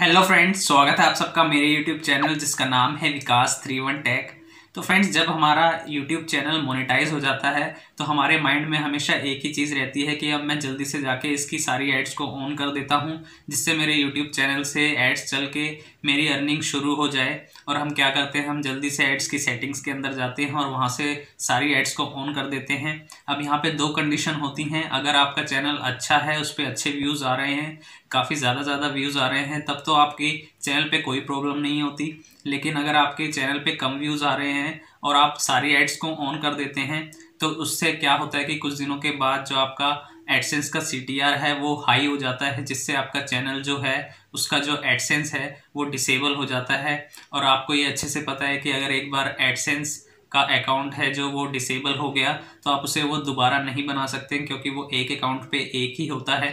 hello friends स्वागत है आप सबका मेरे यूट्यूब चैनल जिसका नाम है विकास थ्री वन टेक तो फ्रेंड्स जब हमारा यूट्यूब चैनल मोनेटाइज हो जाता है तो हमारे माइंड में हमेशा एक ही चीज़ रहती है कि अब मैं जल्दी से जाके इसकी सारी एड्स को ऑन कर देता हूँ जिससे मेरे यूट्यूब चैनल से एड्स चल के मेरी अर्निंग शुरू हो जाए और हम क्या करते हैं हम जल्दी से एड्स की सेटिंग्स के अंदर जाते हैं और वहाँ से सारी एड्स को ऑन कर देते हैं अब यहाँ पर दो कंडीशन होती हैं अगर आपका चैनल अच्छा है उस पर अच्छे व्यूज़ आ रहे हैं काफ़ी ज़्यादा ज़्यादा व्यूज़ आ रहे हैं तब तो आपकी चैनल पे कोई प्रॉब्लम नहीं होती लेकिन अगर आपके चैनल पे कम व्यूज़ आ रहे हैं और आप सारी एड्स को ऑन कर देते हैं तो उससे क्या होता है कि कुछ दिनों के बाद जो आपका एडसेंस का सी है वो हाई हो जाता है जिससे आपका चैनल जो है उसका जो एडसेंस है वो डिसेबल हो जाता है और आपको ये अच्छे से पता है कि अगर एक बार एडसेंस का अकाउंट है जो वो डिसेबल हो गया तो आप उसे वो दोबारा नहीं बना सकते क्योंकि वो एक अकाउंट पे एक ही होता है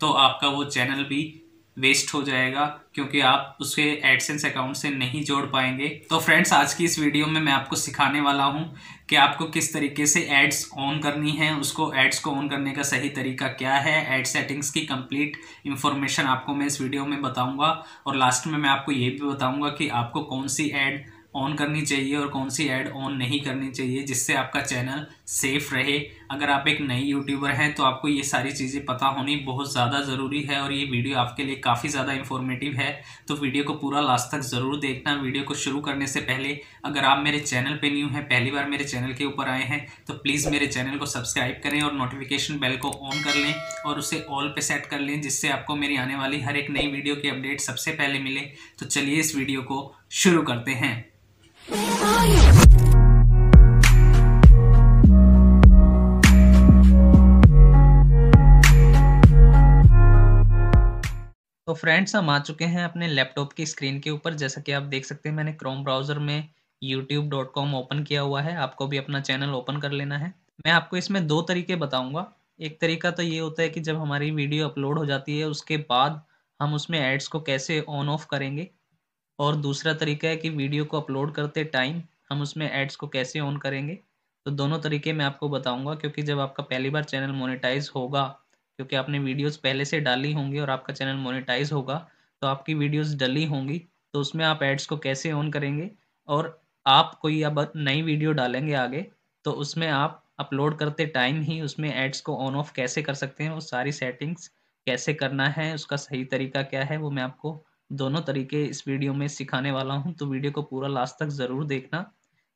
तो आपका वो चैनल भी वेस्ट हो जाएगा क्योंकि आप उसके एडसेंस अकाउंट से नहीं जोड़ पाएंगे तो फ्रेंड्स आज की इस वीडियो में मैं आपको सिखाने वाला हूं कि आपको किस तरीके से एड्स ऑन करनी है उसको एड्स को ऑन करने का सही तरीका क्या है एड सेटिंग्स की कंप्लीट इन्फॉर्मेशन आपको मैं इस वीडियो में बताऊंगा और लास्ट में मैं आपको ये भी बताऊँगा कि आपको कौन सी एड ऑन करनी चाहिए और कौन सी ऐड ऑन नहीं करनी चाहिए जिससे आपका चैनल सेफ रहे अगर आप एक नई यूट्यूबर हैं तो आपको ये सारी चीज़ें पता होनी बहुत ज़्यादा ज़रूरी है और ये वीडियो आपके लिए काफ़ी ज़्यादा इन्फॉर्मेटिव है तो वीडियो को पूरा लास्ट तक ज़रूर देखना वीडियो को शुरू करने से पहले अगर आप मेरे चैनल पर न्यू हैं पहली बार मेरे चैनल के ऊपर आए हैं तो प्लीज़ मेरे चैनल को सब्सक्राइब करें और नोटिफिकेशन बेल को ऑन कर लें और उसे ऑल पर सेट कर लें जिससे आपको मेरी आने वाली हर एक नई वीडियो की अपडेट सबसे पहले मिले तो चलिए इस वीडियो को शुरू करते हैं तो फ्रेंड्स हम आ चुके हैं अपने लैपटॉप की स्क्रीन के ऊपर जैसा कि आप देख सकते हैं मैंने क्रोम ब्राउजर में youtube.com ओपन किया हुआ है आपको भी अपना चैनल ओपन कर लेना है मैं आपको इसमें दो तरीके बताऊंगा एक तरीका तो ये होता है कि जब हमारी वीडियो अपलोड हो जाती है उसके बाद हम उसमें एड्स को कैसे ऑन ऑफ करेंगे और दूसरा तरीका है कि वीडियो को अपलोड करते टाइम हम उसमें एड्स को कैसे ऑन करेंगे तो दोनों तरीके मैं आपको बताऊंगा क्योंकि जब आपका पहली बार चैनल मोनेटाइज होगा क्योंकि आपने वीडियोस पहले से डाली होंगी और आपका चैनल मोनेटाइज होगा तो आपकी वीडियोस डली होंगी तो उसमें आप एड्स को कैसे ऑन करेंगे और आप कोई अब नई वीडियो डालेंगे आगे तो उसमें आप अपलोड करते टाइम ही उसमें एड्स को ऑन ऑफ कैसे कर सकते हैं वो सारी सेटिंग्स कैसे करना है उसका सही तरीका क्या है वो मैं आपको दोनों तरीके इस वीडियो में सिखाने वाला हूँ तो वीडियो को पूरा लास्ट तक ज़रूर देखना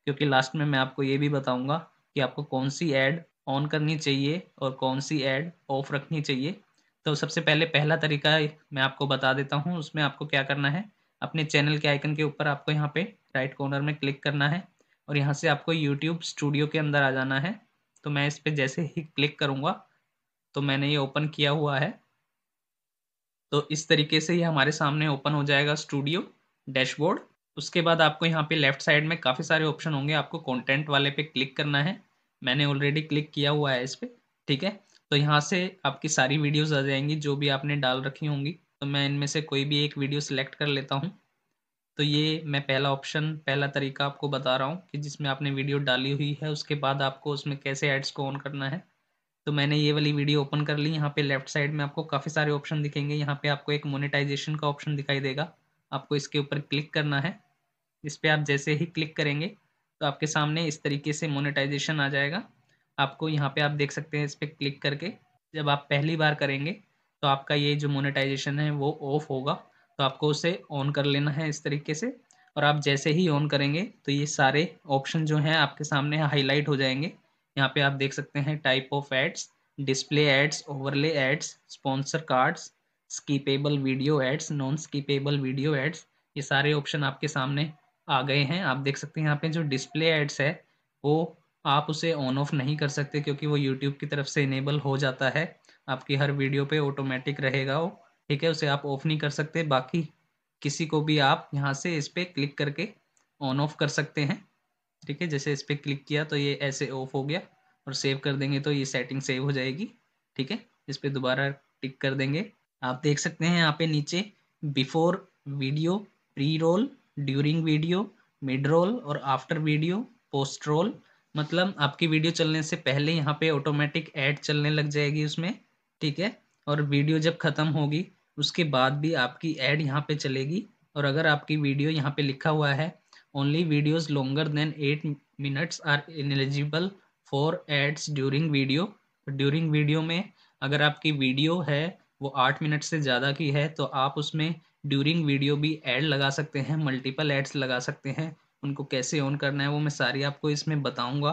क्योंकि लास्ट में मैं आपको ये भी बताऊँगा कि आपको कौन सी ऐड ऑन करनी चाहिए और कौन सी ऐड ऑफ रखनी चाहिए तो सबसे पहले पहला तरीका मैं आपको बता देता हूँ उसमें आपको क्या करना है अपने चैनल के आइकन के ऊपर आपको यहाँ पे राइट कॉर्नर में क्लिक करना है और यहाँ से आपको यूट्यूब स्टूडियो के अंदर आ जाना है तो मैं इस पर जैसे ही क्लिक करूँगा तो मैंने ये ओपन किया हुआ है तो इस तरीके से ये हमारे सामने ओपन हो जाएगा स्टूडियो डैशबोर्ड उसके बाद आपको यहाँ पे लेफ्ट साइड में काफ़ी सारे ऑप्शन होंगे आपको कंटेंट वाले पे क्लिक करना है मैंने ऑलरेडी क्लिक किया हुआ है इस पर ठीक है तो यहाँ से आपकी सारी वीडियोस आ जाएंगी जो भी आपने डाल रखी होंगी तो मैं इनमें से कोई भी एक वीडियो सिलेक्ट कर लेता हूँ तो ये मैं पहला ऑप्शन पहला तरीका आपको बता रहा हूँ कि जिसमें आपने वीडियो डाली हुई है उसके बाद आपको उसमें कैसे एड्स को ऑन करना है तो मैंने ये वाली वीडियो ओपन कर ली यहाँ पे लेफ्ट साइड में आपको काफ़ी सारे ऑप्शन दिखेंगे यहाँ पे आपको एक मोनेटाइजेशन का ऑप्शन दिखाई देगा आपको इसके ऊपर क्लिक करना है इस पर आप जैसे ही क्लिक करेंगे तो आपके सामने इस तरीके से मोनेटाइजेशन आ जाएगा आपको यहाँ पे आप देख सकते हैं इस पर क्लिक करके जब आप पहली बार करेंगे तो आपका ये जो मोनेटाइजेशन है वो ऑफ होगा तो आपको उसे ऑन कर लेना है इस तरीके से और आप जैसे ही ऑन करेंगे तो ये सारे ऑप्शन जो हैं आपके सामने हाईलाइट हो जाएंगे यहाँ पे आप देख सकते हैं type of ads display ads overlay ads sponsor cards skippable video ads non skippable video ads ये सारे ऑप्शन आपके सामने आ गए हैं आप देख सकते हैं यहाँ पे जो डिस्प्ले एड्स है वो आप उसे ऑन ऑफ नहीं कर सकते क्योंकि वो यूट्यूब की तरफ से इनेबल हो जाता है आपकी हर वीडियो पे ऑटोमेटिक रहेगा वो ठीक है उसे आप ऑफ नहीं कर सकते बाकी किसी को भी आप यहाँ से इस पर क्लिक करके ऑन ऑफ कर सकते हैं ठीक है जैसे इस पर क्लिक किया तो ये ऐसे ऑफ हो गया और सेव कर देंगे तो ये सेटिंग सेव हो जाएगी ठीक है इस पर दोबारा टिक कर देंगे आप देख सकते हैं यहाँ पे नीचे before video pre roll during video mid roll और आफ्टर वीडियो पोस्ट रोल मतलब आपकी वीडियो चलने से पहले यहाँ पे ऑटोमेटिक ऐड चलने लग जाएगी उसमें ठीक है और वीडियो जब ख़त्म होगी उसके बाद भी आपकी ऐड यहाँ पे चलेगी और अगर आपकी वीडियो यहाँ पे लिखा हुआ है only videos longer than 8 minutes are ineligible for ads during video during video में अगर आपकी वीडियो है वो आठ मिनट से ज़्यादा की है तो आप उसमें ड्यूरिंग वीडियो भी एड लगा सकते हैं मल्टीपल एड्स लगा सकते हैं उनको कैसे ऑन करना है वो मैं सारी आपको इसमें बताऊंगा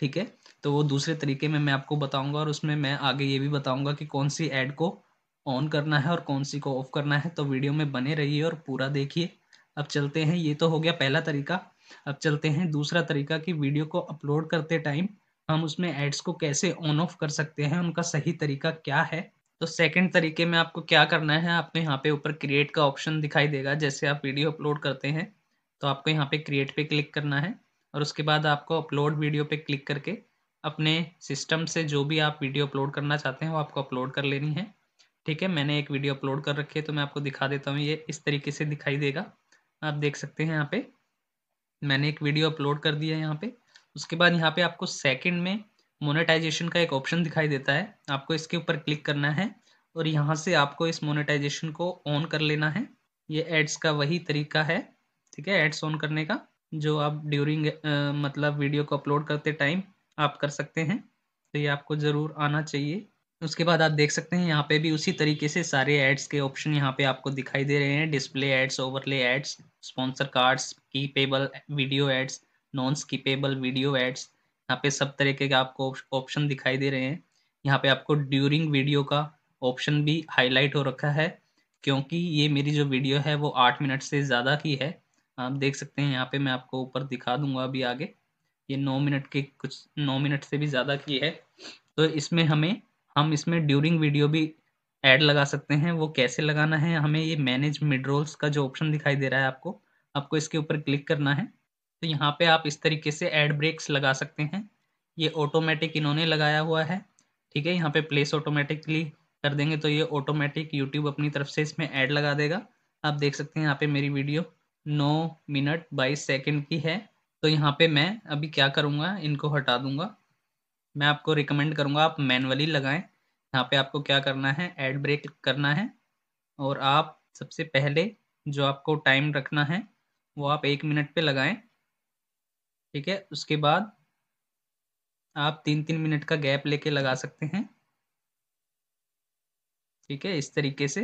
ठीक है तो वो दूसरे तरीके में मैं आपको बताऊंगा और उसमें मैं आगे ये भी बताऊंगा कि कौन सी ऐड को ऑन करना है और कौन सी को ऑफ करना है तो वीडियो में बने रहिए और पूरा देखिए अब चलते हैं ये तो हो गया पहला तरीका अब चलते हैं दूसरा तरीका कि वीडियो को अपलोड करते टाइम हम उसमें एड्स को कैसे ऑन ऑफ कर सकते हैं उनका सही तरीका क्या है तो सेकंड तरीके में आपको क्या करना है आपको यहाँ पे ऊपर क्रिएट का ऑप्शन दिखाई देगा जैसे आप वीडियो अपलोड करते हैं तो आपको यहाँ पे क्रिएट पे क्लिक करना है और उसके बाद आपको अपलोड वीडियो पे क्लिक करके अपने सिस्टम से जो भी आप वीडियो अपलोड करना चाहते हैं वो आपको अपलोड कर लेनी है ठीक है मैंने एक वीडियो अपलोड कर रखी है तो मैं आपको दिखा देता हूँ ये इस तरीके से दिखाई देगा आप देख सकते हैं यहाँ पे मैंने एक वीडियो अपलोड कर दिया है यहाँ पे उसके बाद यहाँ पे आपको सेकंड में मोनेटाइजेशन का एक ऑप्शन दिखाई देता है आपको इसके ऊपर क्लिक करना है और यहाँ से आपको इस मोनेटाइजेशन को ऑन कर लेना है ये एड्स का वही तरीका है ठीक है एड्स ऑन करने का जो आप ड्यूरिंग मतलब वीडियो को अपलोड करते टाइम आप कर सकते हैं तो ये आपको ज़रूर आना चाहिए उसके बाद आप देख सकते हैं यहाँ पे भी उसी तरीके से सारे एड्स के ऑप्शन यहाँ पे आपको दिखाई दे रहे हैं display ads overlay ads sponsor cards skippable video ads non skippable video ads यहाँ पे सब तरीके के आपको ऑप्शन दिखाई दे रहे हैं यहाँ पे आपको ड्यूरिंग वीडियो का ऑप्शन भी हाईलाइट हो रखा है क्योंकि ये मेरी जो वीडियो है वो आठ मिनट से ज़्यादा की है आप देख सकते हैं यहाँ पे मैं आपको ऊपर दिखा दूंगा अभी आगे ये नौ मिनट के कुछ नौ मिनट से भी ज़्यादा की है तो इसमें हमें हम इसमें ड्यूरिंग वीडियो भी ऐड लगा सकते हैं वो कैसे लगाना है हमें ये मैनेज मिड रोल्स का जो ऑप्शन दिखाई दे रहा है आपको आपको इसके ऊपर क्लिक करना है तो यहाँ पे आप इस तरीके से एड ब्रेक्स लगा सकते हैं ये ऑटोमेटिक इन्होंने लगाया हुआ है ठीक है यहाँ पे प्लेस ऑटोमेटिकली कर देंगे तो ये ऑटोमेटिक यूट्यूब अपनी तरफ से इसमें ऐड लगा देगा आप देख सकते हैं यहाँ पे मेरी वीडियो नौ मिनट बाईस सेकेंड की है तो यहाँ पे मैं अभी क्या करूँगा इनको हटा दूंगा मैं आपको रिकमेंड करूँगा आप मैनुअली लगाएं यहाँ पे आपको क्या करना है एड ब्रेक करना है और आप सबसे पहले जो आपको टाइम रखना है वो आप एक मिनट पे लगाएं ठीक है उसके बाद आप तीन तीन मिनट का गैप लेके लगा सकते हैं ठीक है इस तरीके से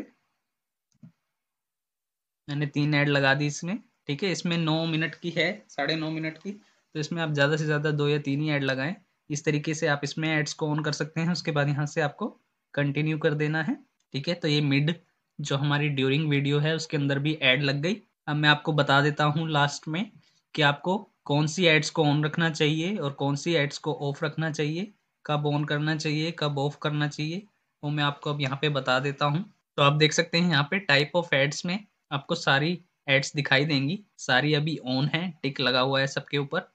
मैंने तीन ऐड लगा दी इसमें ठीक है इसमें नौ मिनट की है साढ़े नौ मिनट की तो इसमें आप ज़्यादा से ज़्यादा दो या तीन ही ऐड लगाएं इस तरीके से आप इसमें एड्स को ऑन कर सकते हैं उसके बाद यहाँ से आपको कंटिन्यू कर देना है ठीक है तो ये मिड जो हमारी ड्यूरिंग वीडियो है उसके अंदर भी ऐड लग गई अब मैं आपको बता देता हूँ लास्ट में कि आपको कौन सी एड्स को ऑन रखना चाहिए और कौन सी एड्स को ऑफ रखना चाहिए कब ऑन करना चाहिए कब ऑफ करना चाहिए वो मैं आपको अब यहाँ पे बता देता हूँ तो आप देख सकते हैं यहाँ पे टाइप ऑफ एड्स में आपको सारी एड्स दिखाई देंगी सारी अभी ऑन है टिक लगा हुआ है सबके ऊपर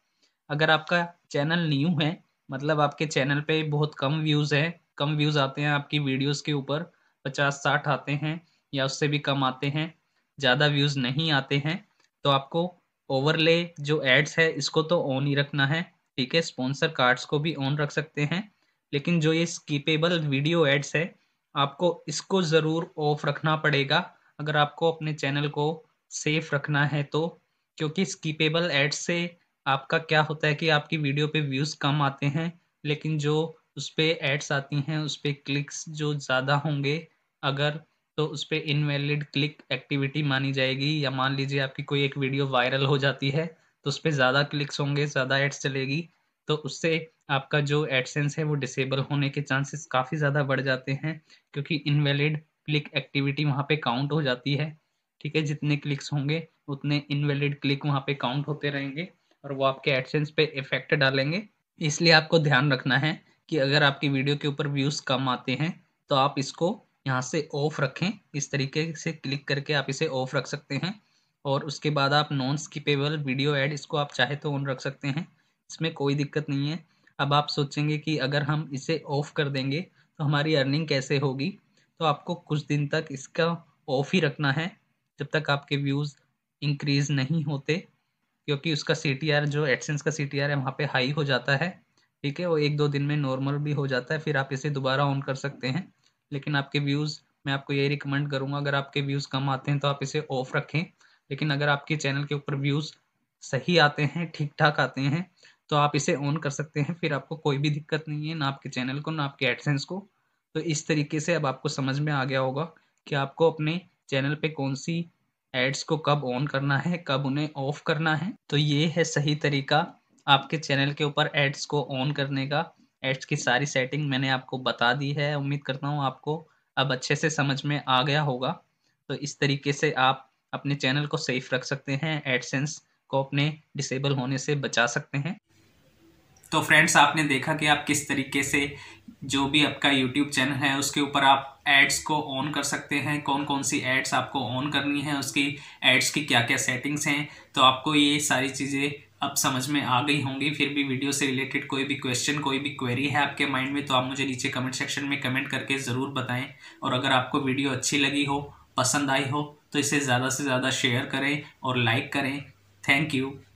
अगर आपका चैनल न्यू है मतलब आपके चैनल पे बहुत कम व्यूज़ है कम व्यूज़ आते हैं आपकी वीडियोस के ऊपर पचास साठ आते हैं या उससे भी कम आते हैं ज़्यादा व्यूज़ नहीं आते हैं तो आपको ओवरले जो एड्स है इसको तो ऑन ही रखना है ठीक है स्पॉन्सर कार्ड्स को भी ऑन रख सकते हैं लेकिन जो ये स्कीपेबल वीडियो एड्स है आपको इसको ज़रूर ऑफ रखना पड़ेगा अगर आपको अपने चैनल को सेफ रखना है तो क्योंकि स्कीपेबल एड्स से आपका क्या होता है कि आपकी वीडियो पे व्यूज़ कम आते हैं लेकिन जो उस पर एड्स आती हैं उस पर क्लिक्स जो ज़्यादा होंगे अगर तो उस पर इनवैलिड क्लिक एक्टिविटी मानी जाएगी या मान लीजिए आपकी कोई एक वीडियो वायरल हो जाती है तो उस पर ज़्यादा क्लिक्स होंगे ज़्यादा एड्स चलेगी तो उससे आपका जो एडसेंस है वो डिसेबल होने के चांसेस काफ़ी ज़्यादा बढ़ जाते हैं क्योंकि इनवैलिड क्लिक एक्टिविटी वहाँ पे काउंट हो जाती है ठीक है जितने क्लिक्स होंगे उतने इनवैलिड क्लिक वहाँ पे काउंट होते रहेंगे और वो आपके एडसेंस पे इफेक्ट डालेंगे इसलिए आपको ध्यान रखना है कि अगर आपकी वीडियो के ऊपर व्यूज़ कम आते हैं तो आप इसको यहाँ से ऑफ रखें इस तरीके से क्लिक करके आप इसे ऑफ रख सकते हैं और उसके बाद आप नॉन स्किपेबल वीडियो एड इसको आप चाहे तो ऑन रख सकते हैं इसमें कोई दिक्कत नहीं है अब आप सोचेंगे कि अगर हम इसे ऑफ कर देंगे तो हमारी अर्निंग कैसे होगी तो आपको कुछ दिन तक इसका ऑफ ही रखना है जब तक आपके व्यूज़ इंक्रीज़ नहीं होते क्योंकि उसका सी जो एडसेंस का सी है वहाँ पे हाई हो जाता है ठीक है वो एक दो दिन में नॉर्मल भी हो जाता है फिर आप इसे दोबारा ऑन कर सकते हैं लेकिन आपके व्यूज़ मैं आपको यही रिकमेंड करूँगा अगर आपके व्यूज़ कम आते हैं तो आप इसे ऑफ रखें लेकिन अगर आपके चैनल के ऊपर व्यूज़ सही आते हैं ठीक ठाक आते हैं तो आप इसे ऑन कर सकते हैं फिर आपको कोई भी दिक्कत नहीं है ना आपके चैनल को ना आपके एडसेंस को तो इस तरीके से अब आपको समझ में आ गया होगा कि आपको अपने चैनल पे कौन सी एड्स को कब ऑन करना है कब उन्हें ऑफ करना है तो ये है सही तरीका आपके चैनल के ऊपर एड्स को ऑन करने का एड्स की सारी सेटिंग मैंने आपको बता दी है उम्मीद करता हूँ आपको अब अच्छे से समझ में आ गया होगा तो इस तरीके से आप अपने चैनल को सेफ रख सकते हैं एडसेंस को अपने डिसेबल होने से बचा सकते हैं तो फ्रेंड्स आपने देखा कि आप किस तरीके से जो भी आपका यूट्यूब चैनल है उसके ऊपर आप एड्स को ऑन कर सकते हैं कौन कौन सी एड्स आपको ऑन करनी है उसकी एड्स की क्या क्या सेटिंग्स हैं तो आपको ये सारी चीज़ें अब समझ में आ गई होंगी फिर भी वीडियो से रिलेटेड कोई भी क्वेश्चन कोई भी क्वेरी है आपके माइंड में तो आप मुझे नीचे कमेंट सेक्शन में कमेंट करके ज़रूर बताएं और अगर आपको वीडियो अच्छी लगी हो पसंद आई हो तो इसे ज़्यादा से ज़्यादा शेयर करें और लाइक करें थैंक यू